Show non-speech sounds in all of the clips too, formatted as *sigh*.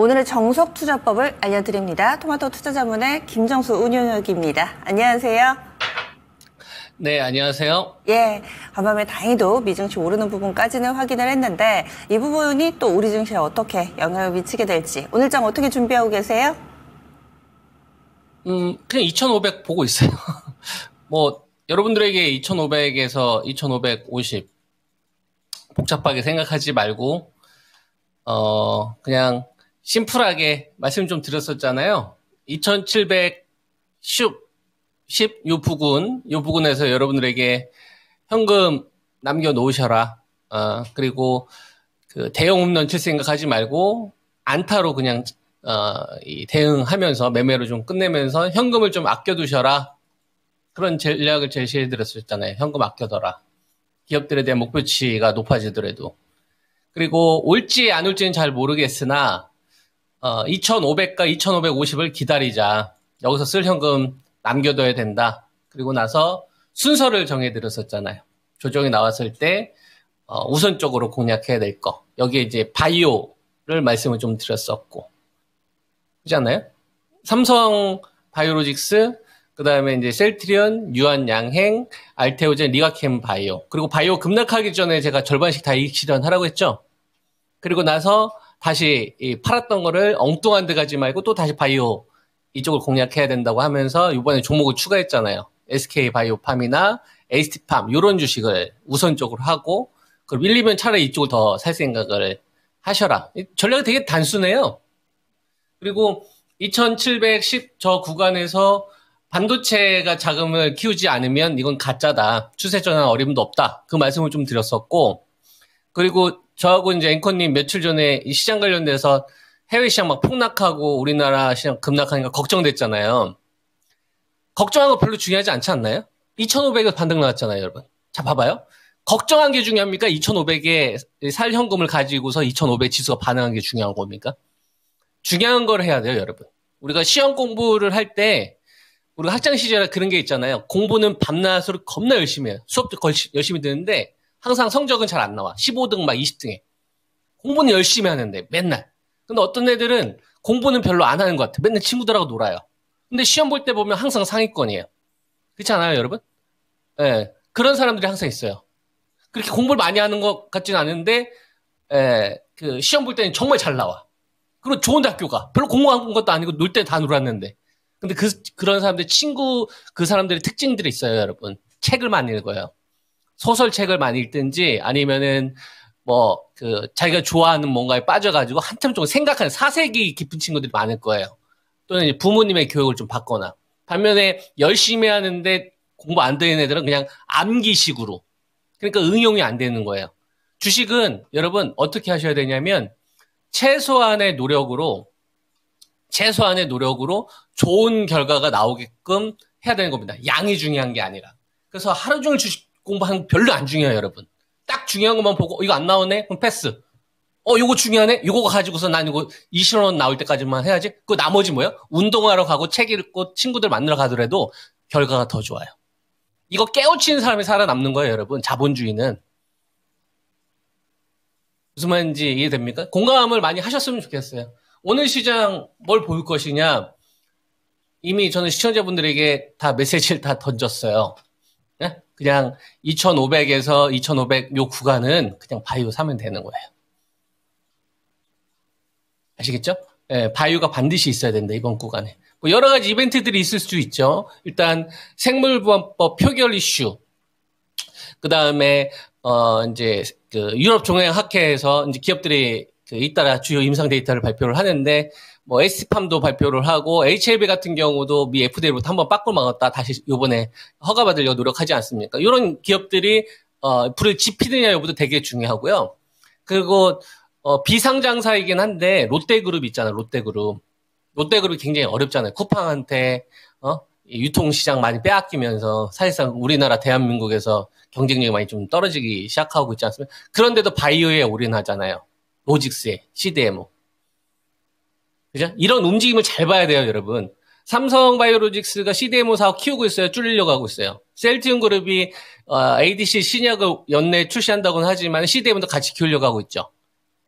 오늘의 정석 투자법을 알려드립니다. 토마토 투자자문의 김정수 운용혁입니다 안녕하세요. 네, 안녕하세요. 예, 간밤에 다행히도 미증시 오르는 부분까지는 확인을 했는데 이 부분이 또 우리 증시에 어떻게 영향을 미치게 될지 오늘장 어떻게 준비하고 계세요? 음, 그냥 2,500 보고 있어요. *laughs* 뭐 여러분들에게 2,500에서 2,550 복잡하게 생각하지 말고 어 그냥 심플하게 말씀 좀 드렸었잖아요. 2710요 부근, 요 부근에서 여러분들에게 현금 남겨놓으셔라. 어, 그리고 그 대형 홈런 칠 생각하지 말고 안타로 그냥 어, 대응하면서 매매로 좀 끝내면서 현금을 좀 아껴두셔라. 그런 전략을 제시해드렸었잖아요. 현금 아껴둬라. 기업들에 대한 목표치가 높아지더라도. 그리고 올지 안 올지는 잘 모르겠으나 어, 2,500과 2,550을 기다리자. 여기서 쓸 현금 남겨둬야 된다. 그리고 나서 순서를 정해드렸었잖아요. 조정이 나왔을 때 어, 우선적으로 공략해야 될 거. 여기에 이제 바이오를 말씀을 좀 드렸었고. 그렇지 않나요? 삼성 바이오로직스, 그 다음에 이제 셀트리온, 유한양행, 알테오젠, 리가캠 바이오. 그리고 바이오 급락하기 전에 제가 절반씩 다 이익 실현하라고 했죠. 그리고 나서 다시 팔았던 거를 엉뚱한 데 가지 말고 또 다시 바이오 이쪽을 공략해야 된다고 하면서 이번에 종목을 추가했잖아요. SK 바이오팜이나 에이스티팜 이런 주식을 우선적으로 하고 그 밀리면 차라리 이쪽을 더 살 생각을 하셔라. 전략이 되게 단순해요. 그리고 2710 저 구간에서 반도체가 자금을 키우지 않으면 이건 가짜다. 추세 전환 어림도 없다. 그 말씀을 좀 드렸었고 그리고 저하고 이제 앵커님 며칠 전에 이 시장 관련돼서 해외 시장 막 폭락하고 우리나라 시장 급락하니까 걱정됐잖아요. 걱정하는거 별로 중요하지 않지 않나요? 2,500에 반등 나왔잖아요, 여러분. 자, 봐봐요. 걱정한 게 중요합니까? 2,500에 살 현금을 가지고서 2,500 지수가 반응한 게 중요한 겁니까? 중요한 걸 해야 돼요, 여러분. 우리가 시험 공부를 할 때, 우리가 학창시절에 그런 게 있잖아요. 공부는 밤낮으로 겁나 열심히 해요. 수업도 걸시, 열심히 듣는데, 항상 성적은 잘 안 나와. 15등 막 20등에. 공부는 열심히 하는데 맨날. 근데 어떤 애들은 공부는 별로 안 하는 것 같아. 맨날 친구들하고 놀아요. 근데 시험 볼 때 보면 항상 상위권이에요. 그렇지 않아요, 여러분? 예. 네, 그런 사람들이 항상 있어요. 그렇게 공부를 많이 하는 것 같지는 않은데 에, 예, 그 시험 볼 때는 정말 잘 나와. 그리고 좋은 학교가 별로 공부한 것도 아니고 놀 때 다 놀았는데. 근데 그 그런 사람들 친구 그 사람들의 특징들이 있어요, 여러분. 책을 많이 읽어요. 소설책을 많이 읽든지 아니면은 뭐 그 자기가 좋아하는 뭔가에 빠져가지고 한참 좀 생각하는 사색이 깊은 친구들이 많을 거예요. 또는 부모님의 교육을 좀 받거나 반면에 열심히 하는데 공부 안 되는 애들은 그냥 암기식으로 그러니까 응용이 안 되는 거예요. 주식은 여러분 어떻게 하셔야 되냐면 최소한의 노력으로 최소한의 노력으로 좋은 결과가 나오게끔 해야 되는 겁니다. 양이 중요한 게 아니라. 그래서 하루 종일 주식 공부하는 별로 안 중요해요, 여러분. 딱 중요한 것만 보고, 이거 안 나오네? 그럼 패스. 어, 요거 중요하네? 요거 가지고서 난 이거 20원 나올 때까지만 해야지. 그 나머지 뭐야? 운동하러 가고 책 읽고 친구들 만나러 가더라도 결과가 더 좋아요. 이거 깨우치는 사람이 살아남는 거예요, 여러분. 자본주의는. 무슨 말인지 이해됩니까? 공감을 많이 하셨으면 좋겠어요. 오늘 시장 뭘 볼 것이냐? 이미 저는 시청자분들에게 다 메시지를 다 던졌어요. 예? 그냥 2,500에서 2,500 요 구간은 그냥 바이오 사면 되는 거예요. 아시겠죠? 예, 바이오가 반드시 있어야 된다 이번 구간에. 뭐 여러 가지 이벤트들이 있을 수 있죠. 일단 생물보안법 표결 이슈. 그다음에 어 이제 그 유럽 종횡 학회에서 이제 기업들이 이따가 주요 임상 데이터를 발표를 하는데 뭐스팜도 발표를 하고 HLB 같은 경우도 미 FDA로부터 한 번 빠꾸 막았다 다시 요번에 허가 받으려고 노력하지 않습니까? 이런 기업들이 어, 불을 지피느냐 여부도 되게 중요하고요. 그리고 어, 비상장사이긴 한데 롯데그룹 있잖아요. 롯데그룹. 롯데그룹이 굉장히 어렵잖아요. 쿠팡한테 어? 유통시장 많이 빼앗기면서 사실상 우리나라 대한민국에서 경쟁력이 많이 좀 떨어지기 시작하고 있지 않습니까? 그런데도 바이오에 올인하잖아요. 로직스의 CDMO. 그죠? 이런 움직임을 잘 봐야 돼요, 여러분. 삼성 바이오로직스가 CDMO 사업 키우고 있어요. 줄이려고 하고 있어요. 셀티움 그룹이 어, ADC 신약을 연내 출시한다고는 하지만 CDMO도 같이 키우려고 하고 있죠.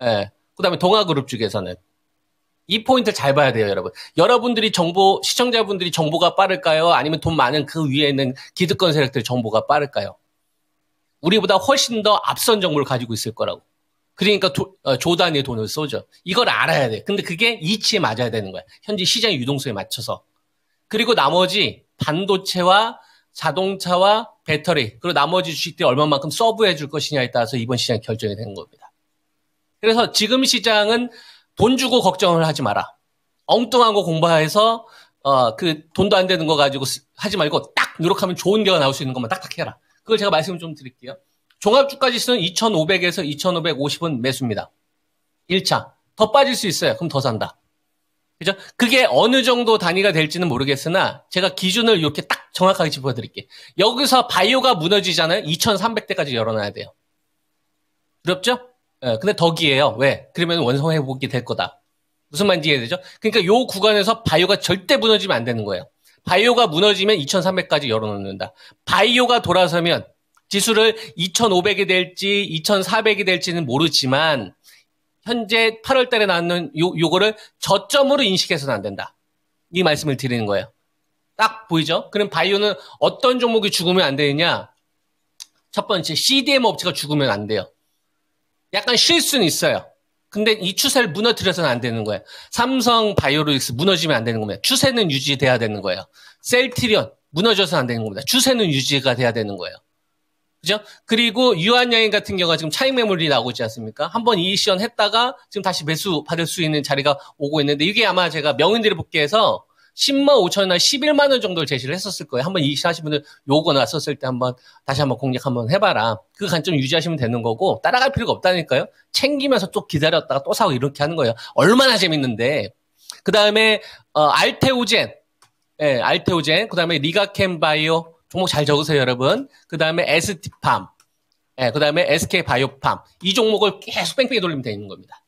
예. 그다음에 동아 그룹 쪽에서는 이 포인트 잘 봐야 돼요, 여러분. 여러분들이 정보 시청자분들이 정보가 빠를까요? 아니면 돈 많은 그 위에 있는 기득권 세력들 정보가 빠를까요? 우리보다 훨씬 더 앞선 정보를 가지고 있을 거라고. 그러니까 도, 어, 조단의 돈을 쏘죠. 이걸 알아야 돼. 근데 그게 이치에 맞아야 되는 거야. 현재 시장 의 유동성에 맞춰서. 그리고 나머지 반도체와 자동차와 배터리 그리고 나머지 주식들이 얼마만큼 서브해 줄 것이냐에 따라서 이번 시장 이 결정이 되는 겁니다. 그래서 지금 시장은 돈 주고 걱정을 하지 마라. 엉뚱한 거 공부해서 어 그 돈도 안 되는 거 가지고 하지 말고 딱 노력하면 좋은 결과 나올 수 있는 것만 딱딱 해라. 그걸 제가 말씀 을좀 드릴게요. 종합주가 지수는 2,500에서 2,550은 매수입니다. 1차. 더 빠질 수 있어요. 그럼 더 산다. 그죠? 그게 어느 정도 단위가 될지는 모르겠으나 제가 기준을 이렇게 딱 정확하게 짚어드릴게요. 여기서 바이오가 무너지잖아요. 2,300대까지 열어놔야 돼요. 두렵죠? 예, 근데 덕이에요. 왜? 그러면 원성 회복이 될 거다. 무슨 말인지 이해되죠? 그러니까 요 구간에서 바이오가 절대 무너지면 안 되는 거예요. 바이오가 무너지면 2,300까지 열어놓는다. 바이오가 돌아서면 지수를 2,500이 될지 2,400이 될지는 모르지만 현재 8월 달에 나왔는 요, 요거를 저점으로 인식해서는 안 된다. 이 말씀을 드리는 거예요. 딱 보이죠? 그럼 바이오는 어떤 종목이 죽으면 안 되느냐? 첫 번째, CDM 업체가 죽으면 안 돼요. 약간 쉴 수는 있어요. 근데 이 추세를 무너뜨려서는 안 되는 거예요. 삼성 바이오로직스 무너지면 안 되는 겁니다. 추세는 유지돼야 되는 거예요. 셀트리온 무너져서는 안 되는 겁니다. 추세는 유지가 돼야 되는 거예요. 그죠? 그리고 유한여행 같은 경우가 지금 차익 매물이 나오지 않습니까? 한번 이시연 했다가 지금 다시 매수 받을 수 있는 자리가 오고 있는데 이게 아마 제가 명인들을 복귀해서 10만 5천이나 11만 원 정도를 제시를 했었을 거예요. 한 번 이시하신 분들 요거 나섰을 때 한번 다시 한 번 공략 한번 해봐라. 그 관점 유지하시면 되는 거고 따라갈 필요가 없다니까요. 챙기면서 또 기다렸다가 또 사고 이렇게 하는 거예요. 얼마나 재밌는데. 그 다음에 어, 알테오젠, 예, 알테오젠. 그 다음에 리가캠바이오. 종목 잘 적으세요, 여러분. 그 다음에 ST팜, 예, 그 다음에 SK바이오팜. 이 종목을 계속 뺑뺑이 돌리면 되는 겁니다.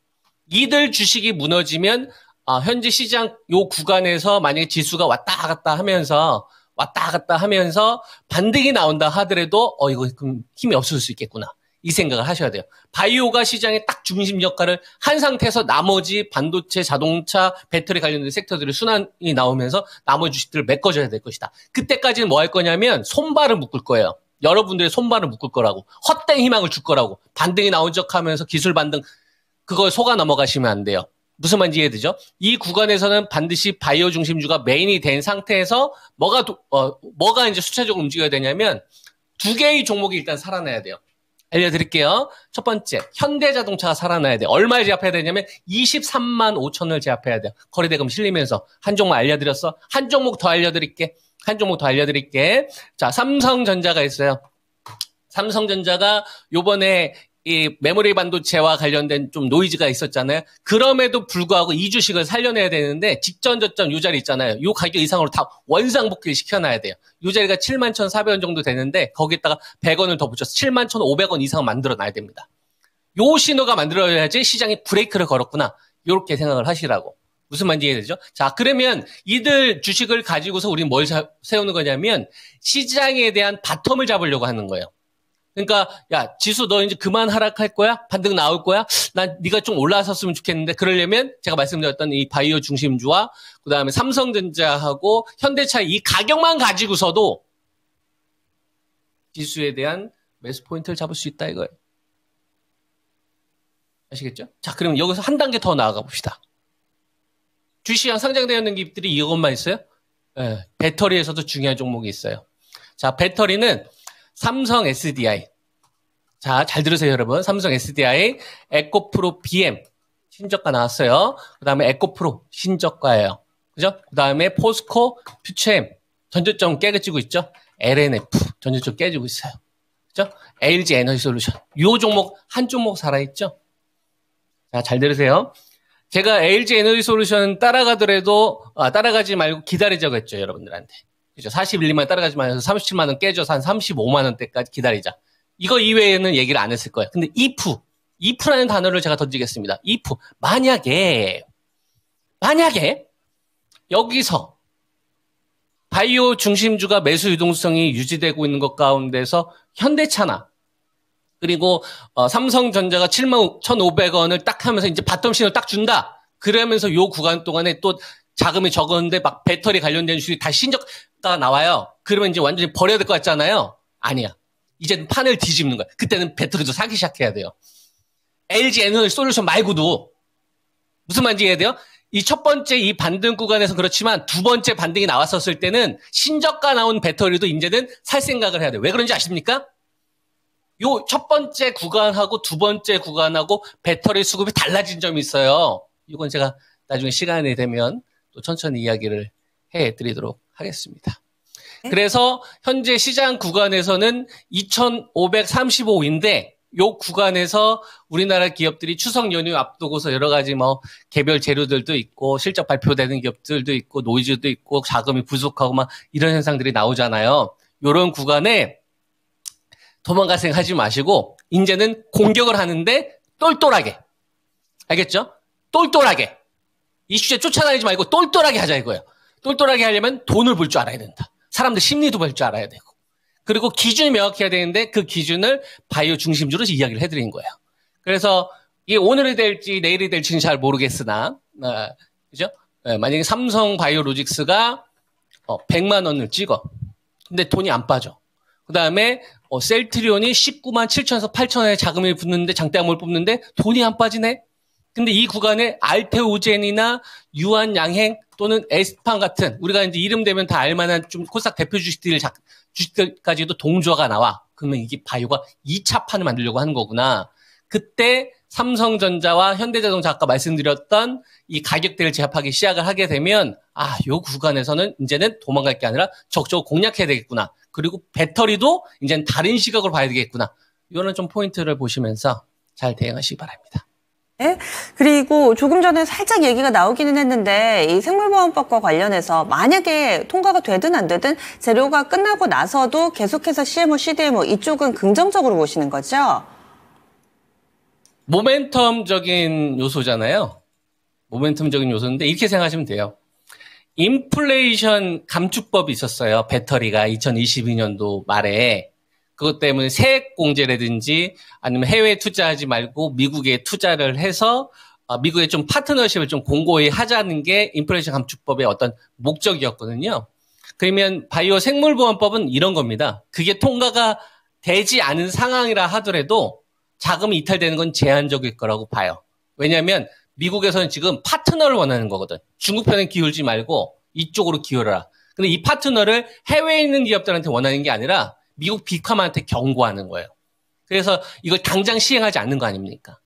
이들 주식이 무너지면 어, 현지 시장 요 구간에서 만약에 지수가 왔다 갔다 하면서 왔다 갔다 하면서 반등이 나온다 하더라도 어 이거 그럼 힘이 없을 수 있겠구나. 이 생각을 하셔야 돼요. 바이오가 시장에딱 중심 역할을 한 상태에서 나머지 반도체, 자동차, 배터리 관련된 섹터들의 순환이 나오면서 나머지 주식들을 메꿔줘야 될 것이다. 그때까지는 뭐 할 거냐면 손발을 묶을 거예요. 여러분들의 손발을 묶을 거라고 헛된 희망을 줄 거라고 반등이 나온 적하면서 기술 반등 그걸 속아 넘어가시면 안 돼요. 무슨 말인지 이해되죠? 이 구간에서는 반드시 바이오 중심주가 메인이 된 상태에서 뭐가 도, 어, 뭐가 이제 수차적으로 움직여야 되냐면 두 개의 종목이 일단 살아나야 돼요. 알려드릴게요. 첫 번째, 현대자동차가 살아나야 돼. 얼마에 제압해야 되냐면 23만 5천을 제압해야 돼요. 거래대금 실리면서 한 종목 알려드렸어. 한 종목 더 알려드릴게. 한 종목 더 알려드릴게. 자, 삼성전자가 있어요. 삼성전자가 요번에 이 메모리 반도체와 관련된 좀 노이즈가 있었잖아요. 그럼에도 불구하고 이 주식을 살려내야 되는데 직전 저점 요 자리 있잖아요. 이 가격 이상으로 다 원상 복귀를 시켜놔야 돼요. 요 자리가 71,400원 정도 되는데 거기에다가 100원을 더 붙여서 71,500원 이상 만들어놔야 됩니다. 요 신호가 만들어야지 져 시장이 브레이크를 걸었구나. 이렇게 생각을 하시라고. 무슨 말인지 이해되죠? 자, 그러면 이들 주식을 가지고서 우리 뭘 세우는 거냐면 시장에 대한 바텀을 잡으려고 하는 거예요. 그러니까 야 지수 너 이제 그만 하락할 거야? 반등 나올 거야? 난 네가 좀 올라섰으면 좋겠는데 그러려면 제가 말씀드렸던 이 바이오 중심주와 그 다음에 삼성전자하고 현대차 이 가격만 가지고서도 지수에 대한 매수 포인트를 잡을 수 있다 이거예요. 아시겠죠? 자그러면 여기서 한 단계 더 나아가 봅시다. 주식시장 상장되는 기업들이 이것만 있어요? 예, 배터리에서도 중요한 종목이 있어요. 자 배터리는 삼성 SDI. 자, 잘 들으세요, 여러분. 삼성 SDI 에코프로 BM 신저가 나왔어요. 그다음에 에코프로 신저가예요. 그죠? 그다음에 포스코 퓨처엠 전조점 깨지고 있죠? LNF 전조점 깨지고 있어요. 그죠? LG 에너지 솔루션. 요 종목 한 종목 살아 있죠? 자, 잘 들으세요. 제가 LG 에너지 솔루션 따라가더라도 아, 따라가지 말고 기다리자고 했죠, 여러분들한테. 그죠. 41만 원 따라가지 만해서 37만 원 깨져서 한 35만 원대까지 기다리자. 이거 이외에는 얘기를 안 했을 거예요. 근데 if, if라는 단어를 제가 던지겠습니다. if, 만약에, 만약에, 여기서, 바이오 중심주가 매수 유동성이 유지되고 있는 것 가운데서 현대차나, 그리고 어, 삼성전자가 7만 1,500원을 딱 하면서 이제 바텀 신호 딱 준다. 그러면서 요 구간 동안에 또 자금이 적었는데 막 배터리 관련된 주식이 다 신적 가 나와요. 그러면 이제 완전히 버려야 될 것 같잖아요. 아니야. 이제는 판을 뒤집는 거야. 그때는 배터리도 사기 시작해야 돼요. LG 에너지 솔루션 말고도 무슨 말인지 이해야 돼요? 이 첫 번째 이 반등 구간에서 그렇지만 두 번째 반등이 나왔었을 때는 신저가 나온 배터리도 이제는 살 생각을 해야 돼요. 왜 그런지 아십니까? 요 첫 번째 구간하고 두 번째 구간하고 배터리 수급이 달라진 점이 있어요. 이건 제가 나중에 시간이 되면 또 천천히 이야기를 해 드리도록 하겠습니다. 네. 그래서 현재 시장 구간에서는 2,535인데 요 구간에서 우리나라 기업들이 추석 연휴 앞두고서 여러 가지 뭐 개별 재료들도 있고 실적 발표되는 기업들도 있고 노이즈도 있고 자금이 부족하고 막 이런 현상들이 나오잖아요. 요런 구간에 도망가생 각 하지 마시고 이제는 공격을 하는데 똘똘하게 알겠죠? 똘똘하게 이슈에 쫓아다니지 말고 똘똘하게 하자 이거예요. 똘똘하게 하려면 돈을 볼 줄 알아야 된다. 사람들 심리도 볼 줄 알아야 되고. 그리고 기준이 명확해야 되는데 그 기준을 바이오 중심주로 이야기를 해드리는 거예요. 그래서 이게 오늘이 될지 내일이 될지는 잘 모르겠으나, 어, 그죠? 네, 만약에 삼성 바이오로직스가 어, 100만 원을 찍어. 근데 돈이 안 빠져. 그 다음에 어, 셀트리온이 19만 7천에서 8천에 자금이 붙는데 장대암을 뽑는데 돈이 안 빠지네? 근데 이 구간에 알테오젠이나 유한양행 또는 에스판 같은 우리가 이제 이름 되면 다 알만한 좀 코스닥 대표 주식들 주식들까지도 동조가 나와. 그러면 이게 바이오가 2차 판을 만들려고 하는 거구나. 그때 삼성전자와 현대자동차 아까 말씀드렸던 이 가격대를 제압하기 시작을 하게 되면 아, 요 구간에서는 이제는 도망갈 게 아니라 적극적으로 공략해야 되겠구나. 그리고 배터리도 이제는 다른 시각으로 봐야 되겠구나. 이런 좀 포인트를 보시면서 잘 대응하시기 바랍니다. 네? 그리고 조금 전에 살짝 얘기가 나오기는 했는데 이 생물보험법과 관련해서 만약에 통과가 되든 안 되든 재료가 끝나고 나서도 계속해서 CMO, CDMO 이쪽은 긍정적으로 보시는 거죠? 모멘텀적인 요소잖아요. 모멘텀적인 요소인데 이렇게 생각하시면 돼요. 인플레이션 감축법이 있었어요. 배터리가 2022년도 말에 그것 때문에 세액 공제라든지 아니면 해외에 투자하지 말고 미국에 투자를 해서 아, 미국에 좀 파트너십을 좀 공고히 하자는 게 인플레이션 감축법의 어떤 목적이었거든요. 그러면 바이오 생물보험법은 이런 겁니다. 그게 통과가 되지 않은 상황이라 하더라도 자금이 이탈되는 건 제한적일 거라고 봐요. 왜냐하면 미국에서는 지금 파트너를 원하는 거거든. 중국 편에 기울지 말고 이쪽으로 기울어라. 근데 이 파트너를 해외에 있는 기업들한테 원하는 게 아니라 미국 비컴한테 경고하는 거예요. 그래서 이걸 당장 시행하지 않는 거 아닙니까?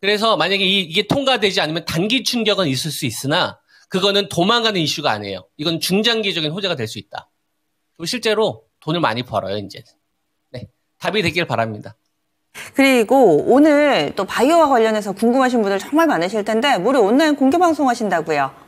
그래서 만약에 이, 이게 통과되지 않으면 단기 충격은 있을 수 있으나 그거는 도망가는 이슈가 아니에요. 이건 중장기적인 호재가 될 수 있다. 그리고 실제로 돈을 많이 벌어요, 이제. 네. 답이 되길 바랍니다. 그리고 오늘 또 바이오와 관련해서 궁금하신 분들 정말 많으실 텐데, 우리 온라인 공개 방송 하신다고요.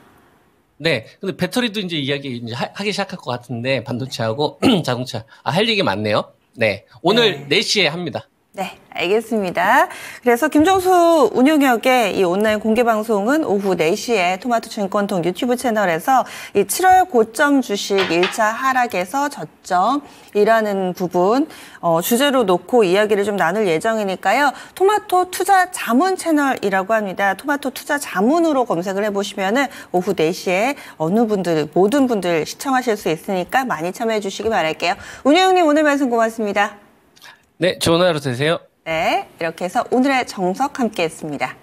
네. 근데 배터리도 이제 이야기 이제 하, 기 시작할 것 같은데 반도체하고 *clears throat* 자동차. 아, 할 얘기 많네요. 네. 오늘 네. 4시에 합니다. 네, 알겠습니다. 그래서 김정수운영역의이 온라인 공개 방송은 오후 4시에 토마토 증권통 유튜브 채널에서 이 7월 고점 주식 1차 하락에서 저점이라는 부분 어, 주제로 놓고 이야기를 좀 나눌 예정이니까요. 토마토 투자 자문 채널이라고 합니다. 토마토 투자 자문으로 검색을 해보시면은 오후 4시에 어느 분들, 모든 분들 시청하실 수 있으니까 많이 참여해 주시기 바랄게요. 운영님 오늘 말씀 고맙습니다. 네, 좋은 하루 되세요. 네, 이렇게 해서 오늘의 정석 함께했습니다.